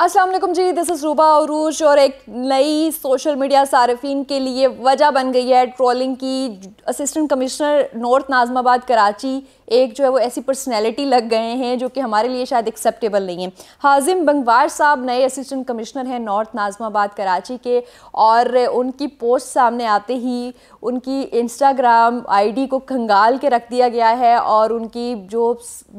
Aslam ji this is Ruba Arooj और एक नई सोशल मीडिया सार्फिन के लिए वजह बन गई है ट्रोलिंग की assistant commissioner north Nazimabad Karachi एक जो है वो ऐसी पर्सनैलिटी लग गए हैं जो कि हमारे लिए शायद एक्सेप्टेबल नहीं है हाजिम बंगवार साहब नए असिस्टेंट कमिश्नर हैं नॉर्थ नाजमाबाद कराची के और उनकी पोस्ट सामने आते ही उनकी इंस्टाग्राम आईडी को खंगाल के रख दिया गया है और उनकी जो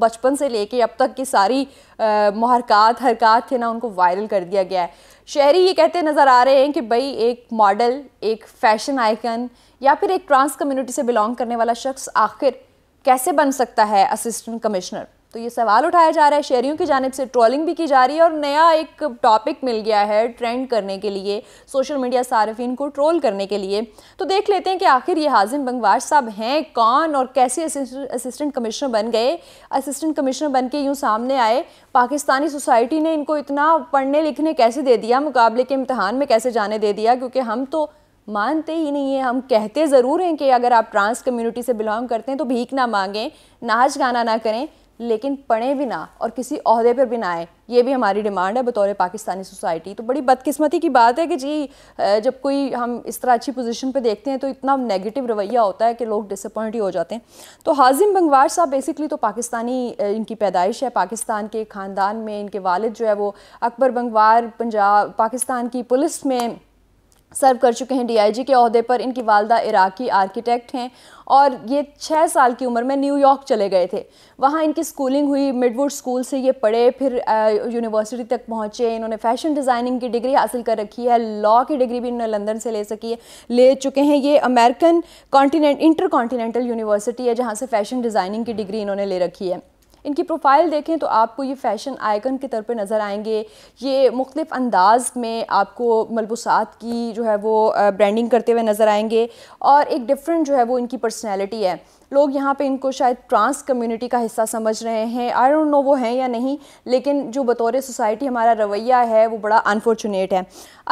बचपन से लेके अब तक की सारी महरकत हरकत थे ना उनको वायरल कर दिया गया है शहरी ये कहते नज़र आ रहे हैं कि भाई एक मॉडल एक फैशन आइकन या फिर एक ट्रांस कम्युनिटी से बिलोंग करने वाला शख्स आखिर कैसे बन सकता है असिस्टेंट कमिश्नर तो ये सवाल उठाया जा रहा है शहरियों की जानब से ट्रोलिंग भी की जा रही है और नया एक टॉपिक मिल गया है ट्रेंड करने के लिए सोशल मीडिया सार्फिन को ट्रोल करने के लिए तो देख लेते हैं कि आखिर ये हाजिम बंगवार साहब हैं कौन और कैसे असिस्टेंट कमिश्नर बन गए असिस्टेंट कमिश्नर बन के यूँ सामने आए पाकिस्तानी सोसाइटी ने इनको इतना पढ़ने लिखने कैसे दे दिया मुकाबले के इम्तहान में कैसे जाने दे दिया क्योंकि हम तो मानते ही नहीं है हम कहते ज़रूर हैं कि अगर आप ट्रांस कम्युनिटी से बिलोंग करते हैं तो भीख ना मांगें नाच गाना ना करें लेकिन पढ़ें भी ना और किसी अहदे पर भी ना आए ये भी हमारी डिमांड है बतौर पाकिस्तानी सोसाइटी तो बड़ी बदकिस्मती की बात है कि जी जब कोई हम इस तरह अच्छी पोजीशन पे देखते हैं तो इतना नेगेटिव रवैया होता है कि लोग डिसअपॉइंट ही हो जाते हैं तो हाजिम बंगवार साहब बेसिकली तो पाकिस्तानी इनकी पैदाइश है पाकिस्तान के ख़ानदान में इनके वालद जो है वो अकबर बंगवार पंजाब पाकिस्तान की पुलिस में सर्व कर चुके हैं डीआईजी के अहदे पर इनकी वालदा इराकी आर्किटेक्ट हैं और ये छः साल की उम्र में न्यूयॉर्क चले गए थे वहाँ इनकी स्कूलिंग हुई मिडवुड स्कूल से ये पढ़े फिर यूनिवर्सिटी तक पहुँचे इन्होंने फैशन डिज़ाइनिंग की डिग्री हासिल कर रखी है लॉ की डिग्री भी इन्होंने लंदन से ले सकी है ले चुके हैं ये American continent inter continental university है जहाँ से फैशन डिज़ाइनिंग की डिग्री इन्होंने ले रखी है इनकी प्रोफाइल देखें तो आपको ये फ़ैशन आइकन के तौर पर नज़र आएंगे ये मुख्तफ अंदाज में आपको मलबूसात की जो है वो ब्रांडिंग करते हुए नज़र आएंगे और एक डिफरेंट जो है वो इनकी पर्सनैलिटी है लोग यहाँ पे इनको शायद ट्रांस कम्युनिटी का हिस्सा समझ रहे हैं आई डोंट नो वो हैं या नहीं लेकिन जो बतौर सोसाइटी हमारा रवैया है वो बड़ा अनफॉर्चुनेट है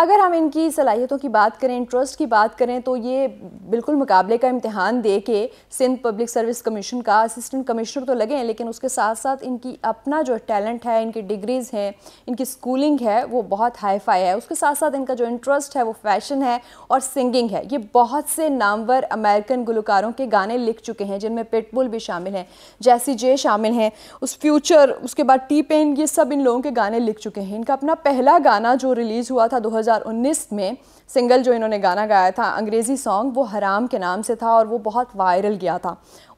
अगर हम इनकी सलाहियतों की बात करें इंटरेस्ट की बात करें तो ये बिल्कुल मुकाबले का इम्तहान दे के सिंध पब्लिक सर्विस कमीशन का असिस्टेंट कमिश्नर तो लगे हैं लेकिन उसके साथ साथ साथ इनकी अपना जो टैलेंट है इनकी डिग्रीज़ हैं इनकी स्कूलिंग है वो बहुत हाई फाई है उसके साथ साथ इनका जो इंटरेस्ट है वो फैशन है और सिंगिंग है ये बहुत से नामवर अमेरिकन गुलकारों के गाने लिख चुके हैं जिनमें पिटबुल भी शामिल हैं जैसी जे शामिल हैं उस फ्यूचर उसके बाद टी पेन ये सब इन लोगों के गाने लिख चुके हैं इनका अपना पहला गाना जो रिलीज़ हुआ था दो में सिंगल जो इन्होंने गाना गाया था अंग्रेज़ी सॉन्ग वो हराम के नाम से था और वो बहुत वायरल गया था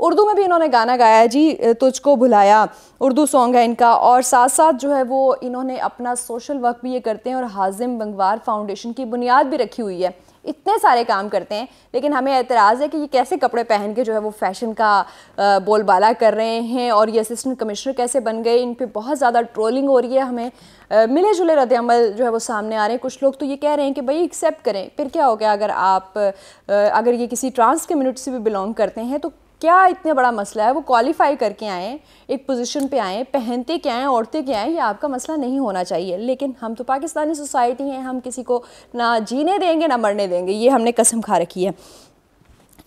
उर्दू में भी इन्होंने गाना गाया जी तुझको भुलाया उर्दू सॉन्ग है इनका और साथ साथ जो है वो इन्होंने अपना सोशल वर्क भी ये करते हैं और हाजिम बंगवार फाउंडेशन की बुनियाद भी रखी हुई है इतने सारे काम करते हैं लेकिन हमें एतराज़ है कि ये कैसे कपड़े पहन के जो है वो फैशन का बोलबाला कर रहे हैं और ये असिस्टेंट कमिश्नर कैसे बन गए इन पर बहुत ज़्यादा ट्रोलिंग हो रही है हमें मिले जुले रद्दमल जो है वो सामने आ रहे हैं कुछ लोग तो ये कह रहे हैं कि भाई एक्सेप्ट करें फिर क्या हो गया अगर आप अगर ये किसी ट्रांस कम्यूनिटी से भी बिलोंग करते हैं तो क्या इतना बड़ा मसला है वो क्वालिफाई करके आएँ एक पोजीशन पे आएँ पहनते क्या हैं औरतें क्या आएँ ये आपका मसला नहीं होना चाहिए लेकिन हम तो पाकिस्तानी सोसाइटी हैं हम किसी को ना जीने देंगे ना मरने देंगे ये हमने कसम खा रखी है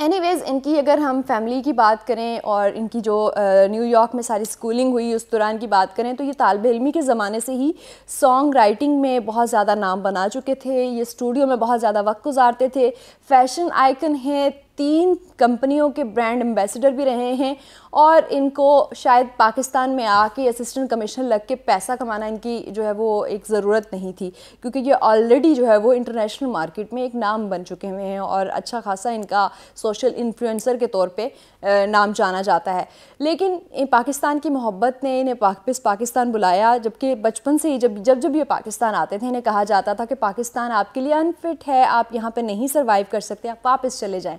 एनीवेज़ इनकी अगर हम फैमिली की बात करें और इनकी जो न्यूयॉर्क में सारी स्कूलिंग हुई उस दौरान की बात करें तो ये तालब इलमी के ज़माने से ही सॉन्ग राइटिंग में बहुत ज़्यादा नाम बना चुके थे ये स्टूडियो में बहुत ज़्यादा वक्त गुजारते थे फैशन आइकन हैं तीन कंपनियों के ब्रांड एम्बेसडर भी रहे हैं और इनको शायद पाकिस्तान में आके असिस्टेंट कमिश्नर लग के पैसा कमाना इनकी जो है वो एक ज़रूरत नहीं थी क्योंकि ये ऑलरेडी जो है वो इंटरनेशनल मार्केट में एक नाम बन चुके हुए हैं और अच्छा खासा इनका सोशल इन्फ्लुएंसर के तौर पे नाम जाना जाता है लेकिन पाकिस्तान की मोहब्बत ने इन्हें वापस पाकिस्तान बुलाया जबकि बचपन से ही जब जब जब ये पाकिस्तान आते थे इन्हें कहा जाता था कि पाकिस्तान आपके लिए अनफिट है आप यहाँ पर नहीं सर्वाइव कर सकते आप वापस चले जाएँ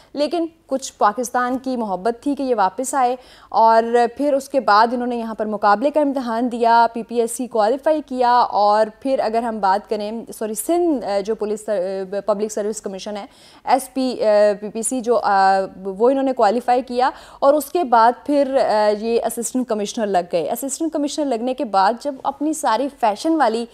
लेकिन कुछ पाकिस्तान की मोहब्बत थी कि ये वापस आए और फिर उसके बाद इन्होंने यहाँ पर मुकाबले का इम्तहान दिया P P S C qualify किया और फिर अगर हम बात करें सॉरी सिंध जो पुलिस पब्लिक सर्विस कमीशन है S P P P C जो वो इन्होंने क्वालिफ़ाई किया और उसके बाद फिर ये असिस्टेंट कमिश्नर लग गए असिस्टेंट कमिश्नर लगने के बाद जब अपनी सारी फ़ैशन वाली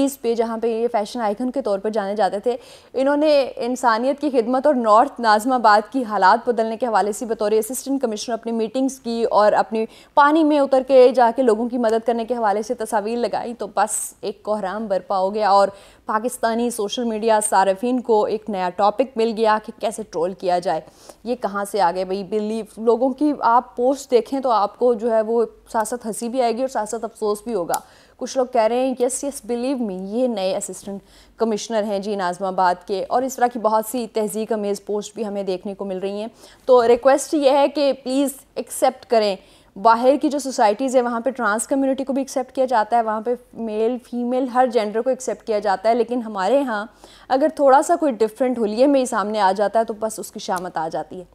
डीज़ पे जहाँ पर ये फ़ैशन आइकन के तौर पर जाने जाते थे इन्होंने इंसानियत की खिदमत और नॉर्थ नाजमाबाद बाद की हालात बदलने के हवाले से बतौर असिस्टेंट कमिश्नर अपनी मीटिंग्स की और अपनी पानी में उतर के जाके लोगों की मदद करने के हवाले से तस्वीर लगाई तो बस एक कोहराम बरपा हो गया और पाकिस्तानी सोशल मीडिया सार्फिन को एक नया टॉपिक मिल गया कि कैसे ट्रोल किया जाए ये कहाँ से आ गए भाई बिल्ली लोगों की आप पोस्ट देखें तो आपको जो है वो साथ साथ हंसी भी आएगी और साथ साथ अफसोस भी होगा कुछ लोग कह रहे हैं यस यस बिलीव मी ये नए असिस्टेंट कमिश्नर हैं जी नाजमाबाद के और इस तरह की बहुत सी तहजीक अमेज़ पोस्ट भी हमें देखने को मिल रही हैं तो रिक्वेस्ट ये है कि प्लीज़ एक्सेप्ट करें बाहर की जो सोसाइटीज़ है वहाँ पे ट्रांस कम्युनिटी को भी एक्सेप्ट किया जाता है वहाँ पे मेल फीमेल हर जेंडर को एक्सेप्ट किया जाता है लेकिन हमारे यहाँ अगर थोड़ा सा कोई डिफरेंट होलिए में ही सामने आ जाता है तो बस उसकी शामत आ जाती है